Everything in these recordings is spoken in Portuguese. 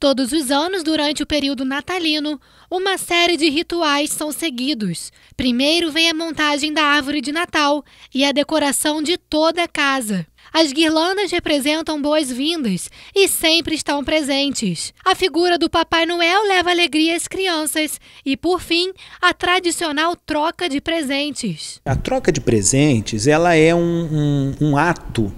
Todos os anos, durante o período natalino, uma série de rituais são seguidos. Primeiro vem a montagem da árvore de Natal e a decoração de toda a casa. As guirlandas representam boas-vindas e sempre estão presentes. A figura do Papai Noel leva alegria às crianças e, por fim, a tradicional troca de presentes. A troca de presentes ela é um, um, um ato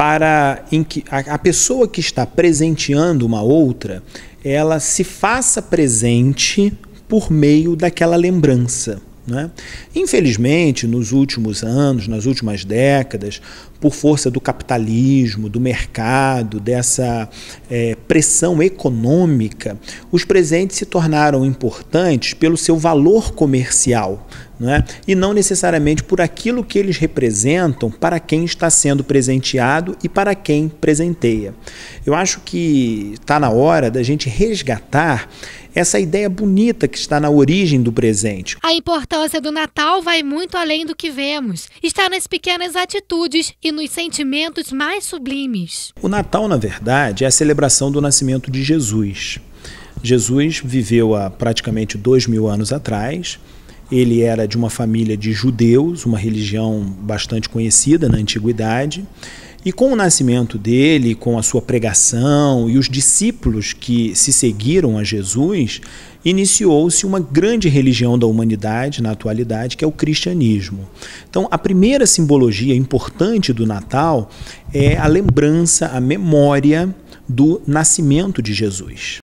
para que a, a pessoa que está presenteando uma outra, ela se faça presente por meio daquela lembrança. Né? Infelizmente, nos últimos anos, nas últimas décadas, por força do capitalismo, do mercado, dessa é, pressão econômica, os presentes se tornaram importantes pelo seu valor comercial. É? e não necessariamente por aquilo que eles representam para quem está sendo presenteado e para quem presenteia. Eu acho que está na hora da gente resgatar essa ideia bonita que está na origem do presente. A importância do Natal vai muito além do que vemos. Está nas pequenas atitudes e nos sentimentos mais sublimes. O Natal, na verdade, é a celebração do nascimento de Jesus. Jesus viveu há praticamente dois mil anos atrás ele era de uma família de judeus, uma religião bastante conhecida na antiguidade. E com o nascimento dele, com a sua pregação e os discípulos que se seguiram a Jesus, iniciou-se uma grande religião da humanidade na atualidade, que é o cristianismo. Então, a primeira simbologia importante do Natal é a lembrança, a memória do nascimento de Jesus.